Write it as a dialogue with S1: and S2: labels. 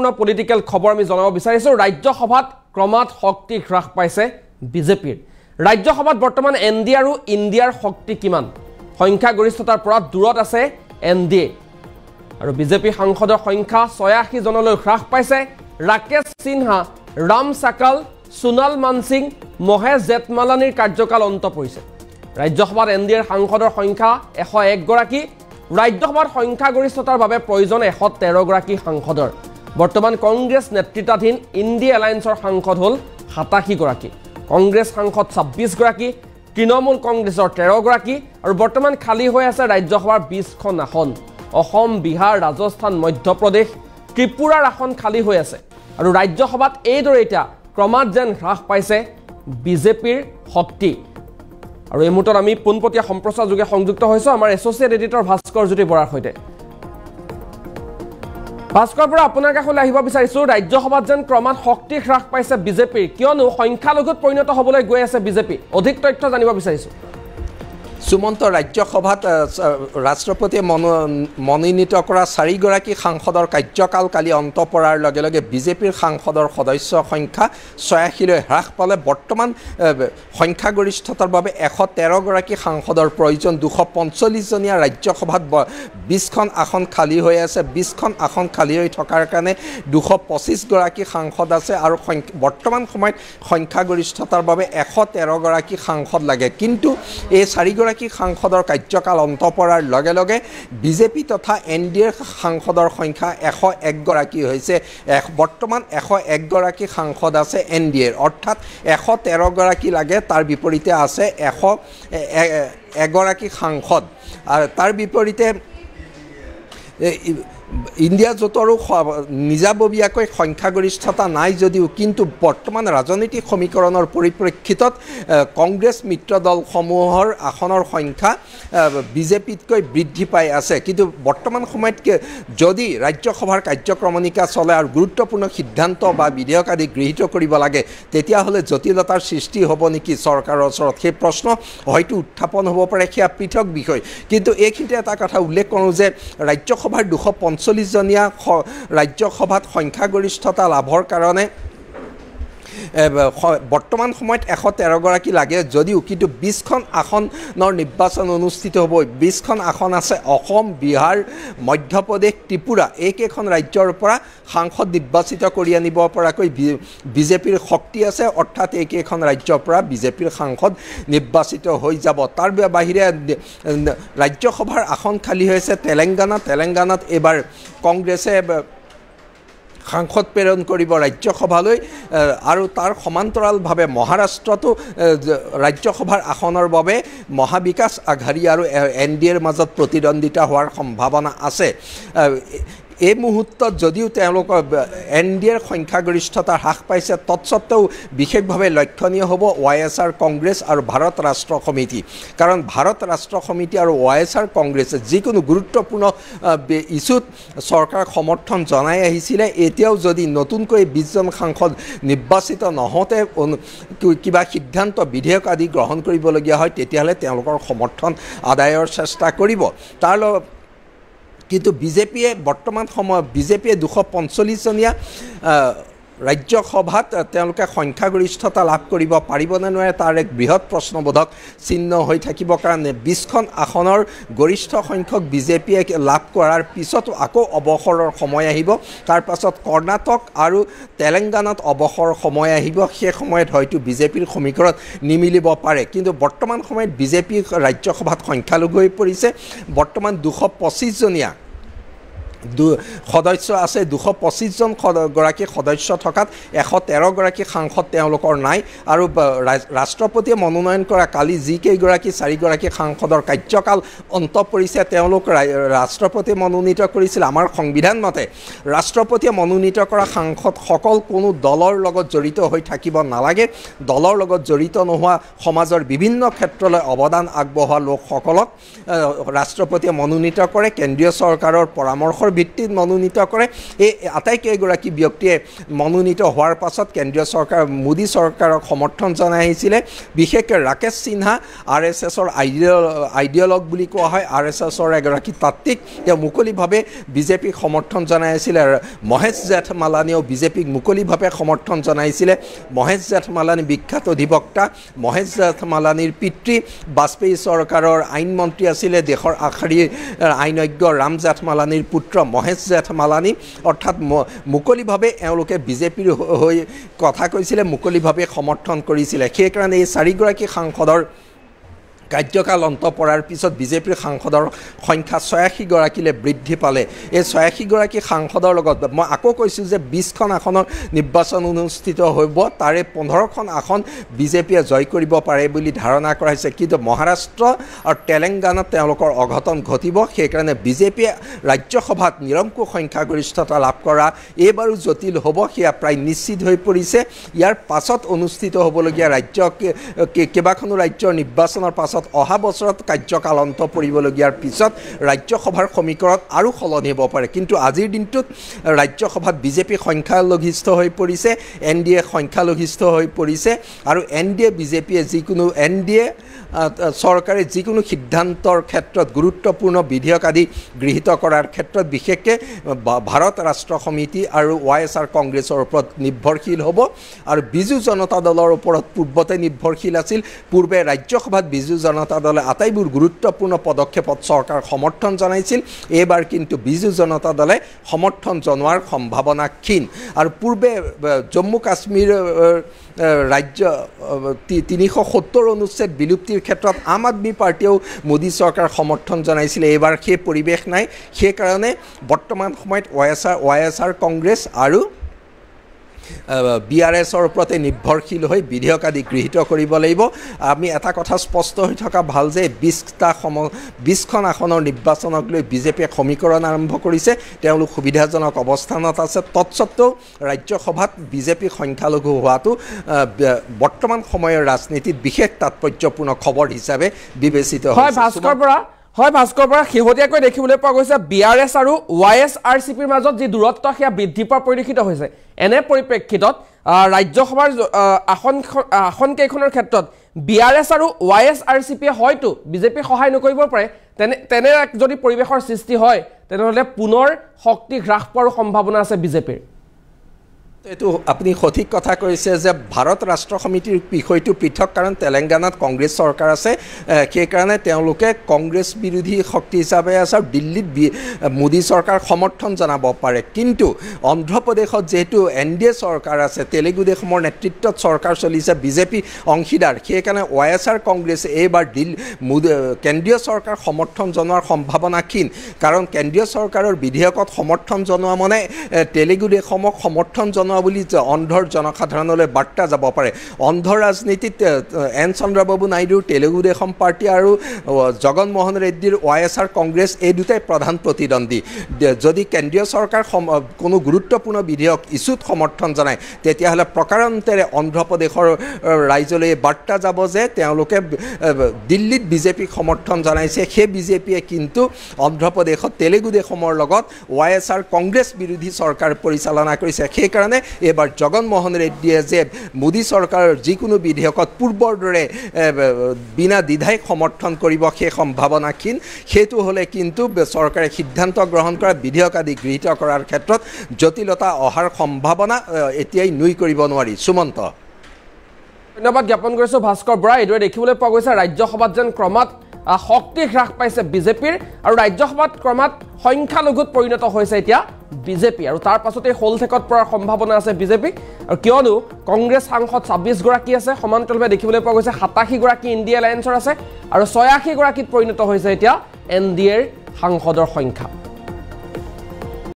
S1: গুৰুত্বপূৰ্ণ পলিটিকেল খবৰ আমি জনাব বিচাৰিছোঁ ৰাজ্যসভাত ক্ৰমাৎ শক্তি হ্ৰাস পাইছে বিজেপিৰ ৰাজ্যসভাত বৰ্তমান এন ডি এ আৰু ইণ্ডিয়াৰ শক্তি কিমান সংখ্যাগৰিষ্ঠতাৰ পৰা দূৰত আছে এন ডি এ আৰু বিজেপি সাংসদৰ সংখ্যা জনলৈ হ্ৰাস পাইছে ৰাকেশ সিনহা ৰাম চাকাল সোণাল মানসিং মহেশ জেঠমালানীৰ কাৰ্যকাল অন্ত পৰিছে ৰাজ্যসভাত এন ডি এৰ সাংসদৰ সংখ্যা এশ একগৰাকী ৰাজ্যসভাত সংখ্যাগৰিষ্ঠতাৰ বাবে প্ৰয়োজন এশ তেৰগৰাকী সাংসদৰ বৰ্তমান কংগ্ৰেছ নেতৃত্বাধীন ইণ্ডিয়া এলায়েন্সৰ সাংসদ হ'ল সাতাশীগৰাকী কংগ্ৰেছ সাংসদ ছাব্বিছগৰাকী তৃণমূল কংগ্ৰেছৰ তেৰগৰাকী আৰু বৰ্তমান খালী হৈ আছে ৰাজ্যসভাৰ বিছখন আসন অসম বিহাৰ ৰাজস্থান মধ্যপ্ৰদেশ ত্ৰিপুৰাৰ আসন খালী হৈ আছে আৰু ৰাজ্যসভাত এইদৰে এতিয়া ক্ৰমাৎ যেন হ্ৰাস পাইছে বিজেপিৰ শক্তি আৰু এই মুহূৰ্তত আমি পোনপটীয়া সম্প্ৰচাৰযোগে সংযুক্ত হৈছোঁ আমাৰ এছ'চিয়েট এডিটৰ ভাস্কৰ জ্যোতি বৰাৰ সৈতে ভাস্কৰ পৰা আপোনাৰ কাষলৈ আহিব বিচাৰিছোঁ ৰাজ্যসভাত যেন ক্ৰমাৎ শক্তি হ্ৰাস পাইছে বিজেপিৰ কিয়নো সংখ্যালঘুত পৰিণত হ'বলৈ গৈ আছে বিজেপি অধিক তথ্য জানিব বিচাৰিছোঁ সুমন্ত ৰাজ্যসভাত
S2: ৰাষ্ট্ৰপতিয়ে মন মনোনীত কৰা চাৰিগৰাকী সাংসদৰ কাৰ্যকাল কালি অন্ত পৰাৰ লগে লগে বিজেপিৰ সাংসদৰ সদস্য সংখ্যা ছয়াশীলৈ হ্ৰাস পালে বৰ্তমান সংখ্যাগৰিষ্ঠতাৰ বাবে এশ তেৰগৰাকী সাংসদৰ প্ৰয়োজন দুশ পঞ্চল্লিছজনীয়া ৰাজ্যসভাত বিছখন আসন খালী হৈ আছে বিছখন আসন খালী হৈ থকাৰ কাৰণে দুশ পঁচিছগৰাকী সাংসদ আছে আৰু বৰ্তমান সময়ত সংখ্যাগৰিষ্ঠতাৰ বাবে এশ তেৰগৰাকী সাংসদ লাগে কিন্তু এই চাৰিগৰাকী এগৰাকী সাংসদৰ কাৰ্যকাল অন্ত পৰাৰ লগে লগে বিজেপি তথা এন ডি এৰ সাংসদৰ সংখ্যা এশ একগৰাকী হৈছে বৰ্তমান এশ একগৰাকী সাংসদ আছে এন ডি এৰ অৰ্থাৎ এশ তেৰগৰাকী লাগে তাৰ বিপৰীতে আছে এশ এগৰাকী সাংসদ তাৰ বিপৰীতে ইণ্ডিয়া জোঁটৰো নিজাববীয়াকৈ সংখ্যাগৰিষ্ঠতা নাই যদিও কিন্তু বৰ্তমান ৰাজনৈতিক সমীকৰণেৰ পৰিপ্ৰেক্ষিতত কংগ্ৰেস মিত্ৰ দল সমূহৰ আসনেৰ সংখ্যা বিজেপিতক বৃদ্ধি পাই আছে কিন্তু বৰ্তমান সময়ত যদি ৰাজ্যসভাৰ কাৰ্যক্ৰমণিকা চলে আৰু গুৰুত্বপূৰ্ণ সিদ্ধান্ত বা বিধেয়ক আদি গৃহীত কৰিব লাগে তেতিয়াহ'লে জটিলতাৰ সৃষ্টি হব নেকি চৰকাৰৰ ওচৰত সেই প্ৰশ্ন হয়তো উত্থাপন হব পাৰে সেয়া পৃথক বিষয় কিন্তু এইখিনিতে এটা কথা উল্লেখ কৰোঁ যে ৰাজ্যসভাৰ দুশ দুশো পঞ্চল্লিছজনীয়া ৰাজ্যসভাত সংখ্যাগৰিষ্ঠতা লাভৰ কাৰণে বৰ্তমান সময়ত এশ তেৰগৰাকী লাগে যদিও কিন্তু বিছখন আসনৰ নিৰ্বাচন অনুষ্ঠিত হ'ব বিছখন আসন আছে অসম বিহাৰ মধ্যপ্ৰদেশ ত্ৰিপুৰা এইকেইখন ৰাজ্যৰ পৰা সাংসদ নিৰ্বাচিত কৰি আনিব পৰাকৈ বি বিজেপিৰ শক্তি আছে অৰ্থাৎ এইকেইখন ৰাজ্যৰ পৰা বিজেপিৰ সাংসদ নিৰ্বাচিত হৈ যাব তাৰ বাহিৰে ৰাজ্যসভাৰ আসন খালী হৈ আছে তেলেংগানা তেলেংগানাত এইবাৰ কংগ্ৰেছে সাংসদ প্ৰেৰণ কৰিব ৰাজ্যসভালৈ আৰু তাৰ সমান্তৰালভাৱে মহাৰাষ্ট্ৰতো ৰাজ্যসভাৰ আসনৰ বাবে মহাবিকাশ আঘাৰী আৰু এন ডি এৰ মাজত প্ৰতিদ্বন্দ্বিতা হোৱাৰ সম্ভাৱনা আছে এই মুহূৰ্তত যদিও তেওঁলোকৰ এন ডি এৰ সংখ্যাগরিষ্ঠতা হ্রাস পাইছে তৎসত্ত্বেও বিশেষভাবে লক্ষণীয় হব ওয়াই এস আর কংগ্রেস আর ভারত রাষ্ট্র সমিতি কারণ ভারত রাষ্ট্র সমিতি আর ওয়াই এস আর কংগ্রেসে যিকোনো গুরুত্বপূর্ণ ইস্যুত সরকার সমর্থন জনায় আহিছিলে এতিয়াও যদি নতুনক বিশজন সাংসদ নির্বাচিত নহতে কিবা সিদ্ধান্ত বিধেয়ক আদি গ্রহণ করবলিয়া হয় তেতিয়াহলে তেওঁলোকৰ সমৰ্থন আদায়ৰ চেষ্টা কৰব তাৰ কিন্তু বিজেপিয়ে বৰ্তমান সময়ত বিজেপিয়ে দুশ পঞ্চল্লিছজনীয়া ৰাজ্যসভাত তেওঁলোকে সংখ্যাগৰিষ্ঠতা লাভ কৰিব পাৰিবনে নোৱাৰে তাৰ এক বৃহৎ প্ৰশ্নবোধক চিহ্ন হৈ থাকিব কাৰণে বিছখন আসনৰ গৰিষ্ঠ সংখ্যক বিজেপিয়ে লাভ কৰাৰ পিছতো আকৌ অৱসৰৰ সময় আহিব তাৰ পাছত কৰ্ণাটক আৰু তেলেংগানাত অৱসৰ সময় আহিব সেই সময়ত হয়তো বিজেপিৰ সমীকৰণ নিমিলিব পাৰে কিন্তু বৰ্তমান সময়ত বিজেপি ৰাজ্যসভাত সংখ্যালঘু হৈ পৰিছে বৰ্তমান দুশ পঁচিছজনীয়া সদস্য আছে দুশ পঁচিছজন গৰাকী সদস্য থকাত এশ তেৰগৰাকী সাংসদ তেওঁলোকৰ নাই আৰু ৰাষ্ট্ৰপতিয়ে মনোনয়ন কৰা কালি যিকেইগৰাকী চাৰিগৰাকী সাংসদৰ কাৰ্যকাল অন্ত পৰিছে তেওঁলোক ৰাষ্ট্ৰপতিয়ে মনোনীত কৰিছিল আমাৰ সংবিধান মতে ৰাষ্ট্ৰপতিয়ে মনোনীত কৰা সাংসদসকল কোনো দলৰ লগত জড়িত হৈ থাকিব নালাগে দলৰ লগত জড়িত নোহোৱা সমাজৰ বিভিন্ন ক্ষেত্ৰলৈ অৱদান আগবঢ়োৱা লোকসকলক ৰাষ্ট্ৰপতিয়ে মনোনীত কৰে কেন্দ্ৰীয় চৰকাৰৰ পৰামৰ্শ নম্বৰৰ ভিত্তিত মনোনীত কৰে এই আটাইকেইগৰাকী ব্যক্তিয়ে মনোনীত হোৱাৰ পাছত কেন্দ্ৰীয় চৰকাৰ মোদী চৰকাৰক সমৰ্থন জনাই আহিছিলে বিশেষকৈ ৰাকেশ সিনহা আৰ এছ এছৰ আইডিঅল আইডিঅলগ বুলি কোৱা হয় আৰ এছ এছৰ এগৰাকী তাত্বিক তেওঁ মুকলিভাৱে বিজেপিক সমৰ্থন জনাই আছিলে মহেশ জেঠমালানীয়েও বিজেপিক মুকলিভাৱে সমৰ্থন জনাইছিলে মহেশ জেঠমালানী বিখ্যাত অধিবক্তা মহেশ জেঠমালানীৰ পিতৃ বাজপেয়ী চৰকাৰৰ আইন মন্ত্ৰী আছিলে দেশৰ আশাৰীৰ আইনজ্ঞ ৰাম জেঠমালানীৰ পুত্ৰ মিত্ৰ মহেশ জেঠমালানী অৰ্থাৎ মুকলিভাৱে এওঁলোকে বিজেপিৰ হৈ কথা কৈছিলে মুকলিভাৱে সমৰ্থন কৰিছিলে সেইকাৰণে এই চাৰিগৰাকী সাংসদৰ কাৰ্যকাল অন্ত পৰাৰ পিছত বিজেপিৰ সাংসদৰ সংখ্যা ছয়াশীগৰাকীলৈ বৃদ্ধি পালে এই ছয়াশীগৰাকী সাংসদৰ লগত মই আকৌ কৈছোঁ যে বিছখন আসনৰ নিৰ্বাচন অনুষ্ঠিত হ'ব তাৰে পোন্ধৰখন আসন বিজেপিয়ে জয় কৰিব পাৰে বুলি ধাৰণা কৰা হৈছে কিন্তু মহাৰাষ্ট্ৰ আৰু তেলেংগানাত তেওঁলোকৰ অঘটন ঘটিব সেইকাৰণে বিজেপিয়ে ৰাজ্যসভাত নিৰংকুশ সংখ্যাগৰিষ্ঠতা লাভ কৰা এইবাৰো জটিল হ'ব সেয়া প্ৰায় নিশ্চিত হৈ পৰিছে ইয়াৰ পাছত অনুষ্ঠিত হ'বলগীয়া ৰাজ্য কেইবাখনো ৰাজ্যৰ নিৰ্বাচনৰ পাছত পাছত অহা বছৰত কাৰ্যকাল অন্ত পৰিবলগীয়াৰ পিছত ৰাজ্যসভাৰ সমীকৰণ আৰু সলনি হ'ব পাৰে কিন্তু আজিৰ দিনটোত ৰাজ্যসভাত বিজেপি সংখ্যালঘিষ্ঠ হৈ পৰিছে এন ডি এ সংখ্যালঘিষ্ঠ হৈ পৰিছে আৰু এন ডি এ বিজেপিয়ে যিকোনো এন ডি এ চৰকাৰে যিকোনো সিদ্ধান্তৰ ক্ষেত্ৰত গুৰুত্বপূৰ্ণ বিধেয়ক আদি গৃহীত কৰাৰ ক্ষেত্ৰত বিশেষকৈ ভাৰত ৰাষ্ট্ৰ সমিতি আৰু ৱাই এছ আৰ কংগ্ৰেছৰ ওপৰত নিৰ্ভৰশীল হ'ব আৰু বিজু জনতা দলৰ ওপৰত পূৰ্বতে নিৰ্ভৰশীল আছিল পূৰ্বে ৰাজ্যসভাত বিজু জনতা দলে আটাইবোৰ গুৰুত্বপূৰ্ণ পদক্ষেপত চৰকাৰ সমৰ্থন জনাইছিল এইবাৰ কিন্তু বিজু জনতা দলে সমৰ্থন জনোৱাৰ সম্ভাৱনা ক্ষীণ আৰু পূৰ্বে জম্মু কাশ্মীৰ ৰাজ্য তিনিশ সত্তৰ অনুচ্ছেদ বিলুপ্তিৰ ক্ষেত্ৰত আম আদমী পাৰ্টীয়েও মোদী চৰকাৰ সমৰ্থন জনাইছিলে এইবাৰ সেই পৰিৱেশ নাই সেইকাৰণে বৰ্তমান সময়ত Y S R Y S R Congress আৰু বি আৰ এছৰ ওপৰতে নিৰ্ভৰশীল হৈ বিধেয়ক আদি গৃহীত কৰিব লাগিব আমি এটা কথা স্পষ্ট হৈ থকা ভাল যে বিছটা সম বিছখন আসনৰ নিৰ্বাচনক লৈ বিজেপিয়ে সমীকৰণ আৰম্ভ কৰিছে তেওঁলোক সুবিধাজনক অৱস্থানত আছে তৎস্বত্বেও ৰাজ্যসভাত বিজেপি সংখ্যালঘু হোৱাটো বৰ্তমান সময়ৰ ৰাজনীতিত
S1: বিশেষ তাৎপৰ্যপূৰ্ণ খবৰ হিচাপে
S2: বিবেচিত হয় ভাস্কৰ
S1: পৰা হয় ভাস্কৰ পৰা শেহতীয়াকৈ দেখিবলৈ পোৱা গৈছে বি আৰ এছ আৰু ৱাই এছ আৰ চি পিৰ মাজত যি দূৰত্ব সেয়া বৃদ্ধি পোৱা পৰিলক্ষিত হৈছে এনে পৰিপ্ৰেক্ষিতত ৰাজ্যসভাৰ আসন আসনকেইখনৰ ক্ষেত্ৰত বি আৰ এছ আৰু ৱাই এছ আৰ চি পিয়ে হয়তো বিজেপিয়ে সহায় নকৰিব পাৰে তেনে তেনে যদি পৰিৱেশৰ সৃষ্টি হয় তেনেহ'লে পুনৰ শক্তি হ্ৰাস পোৱাৰো সম্ভাৱনা আছে বিজেপিৰ এইটো আপুনি সঠিক কথা কৈছে যে ভাৰত ৰাষ্ট্ৰ সমিতিৰ বিষয়টো পৃথক কাৰণ
S2: তেলেংগানাত কংগ্ৰেছ চৰকাৰ আছে সেইকাৰণে তেওঁলোকে কংগ্ৰেছ বিৰোধী শক্তি হিচাপে আছে আৰু দিল্লীত মোদী চৰকাৰ সমৰ্থন জনাব পাৰে কিন্তু অন্ধ্ৰপ্ৰদেশত যিহেতু এন ডি এ চৰকাৰ আছে তেলেগু দেশমৰ নেতৃত্বত চৰকাৰ চলিছে বিজেপি অংশীদাৰ সেইকাৰণে ৱাই এছ আৰ কংগ্ৰেছে এইবাৰ দিল্লী কেন্দ্ৰীয় চৰকাৰ সমৰ্থন জনোৱাৰ সম্ভাৱনা ক্ষীণ কাৰণ কেন্দ্ৰীয় চৰকাৰৰ বিধেয়কত সমৰ্থন জনোৱা মানে তেলেগু দেশমক সমৰ্থন জনোৱা জনোৱা বুলি অন্ধৰ জনসাধাৰণলৈ বাৰ্তা যাব পাৰে অন্ধ ৰাজনীতিত এন চন্দ্ৰবাবু নাইডুৰ তেলেগু দেশম পাৰ্টি আৰু জগনমোহন ৰেড্ডীৰ ৱাই এছ আৰ কংগ্ৰেছ এই দুটাই প্ৰধান প্ৰতিদ্বন্দ্বী যদি কেন্দ্ৰীয় চৰকাৰ কোনো গুৰুত্বপূৰ্ণ বিধেয়ক ইছ্যুত সমৰ্থন জনায় তেতিয়াহ'লে প্ৰকাৰান্তেৰে অন্ধ্ৰ প্ৰদেশৰ ৰাইজলৈ বাৰ্তা যাব যে তেওঁলোকে দিল্লীত বিজেপিক সমৰ্থন জনাইছে সেই বিজেপিয়ে কিন্তু অন্ধ্ৰপ্ৰদেশত তেলেগু দেশমৰ লগত ৱাই এছ আৰ কংগ্ৰেছ বিৰোধী চৰকাৰ পৰিচালনা কৰিছে সেইকাৰণে এইবাৰ জগনমোহন ৰেড্ডীয়ে যে মোদী চৰকাৰৰ যিকোনো বিধেয়কত পূৰ্বৰ দৰে বিনা দ্বিধাই সমৰ্থন কৰিব সেই সম্ভাৱনা ক্ষীণ সেইটো হ'লে কিন্তু চৰকাৰে সিদ্ধান্ত গ্ৰহণ কৰা বিধেয়ক আদি গৃহীত কৰাৰ ক্ষেত্ৰত জটিলতা অহাৰ সম্ভাৱনা এতিয়াই নুই কৰিব নোৱাৰি সুমন্ত
S1: ধন্যবাদ জ্ঞাপন কৰিছোঁ ভাস্কৰ বৰা এইদৰে দেখিবলৈ পোৱা গৈছে ৰাজ্যসভাত যেন ক্ৰমাত শক্তি হ্ৰাস পাইছে বিজেপিৰ আৰু ৰাজ্যসভাত ক্ৰমাত সংখ্যালঘুত পৰিণত হৈছে এতিয়া বিজেপি আৰু তাৰ পাছতেই হল ঠেকত পৰাৰ সম্ভাৱনা আছে বিজেপি আৰু কিয়নো কংগ্ৰেছ সাংসদ ছাব্বিছগৰাকী আছে সমান্তৰালভাৱে দেখিবলৈ পোৱা গৈছে সাতাশীগৰাকী ইণ্ডিয়া এলায়েন্সৰ আছে আৰু গৰাকীত পৰিণত হৈছে এতিয়া এন ডি এৰ সাংসদৰ সংখ্যা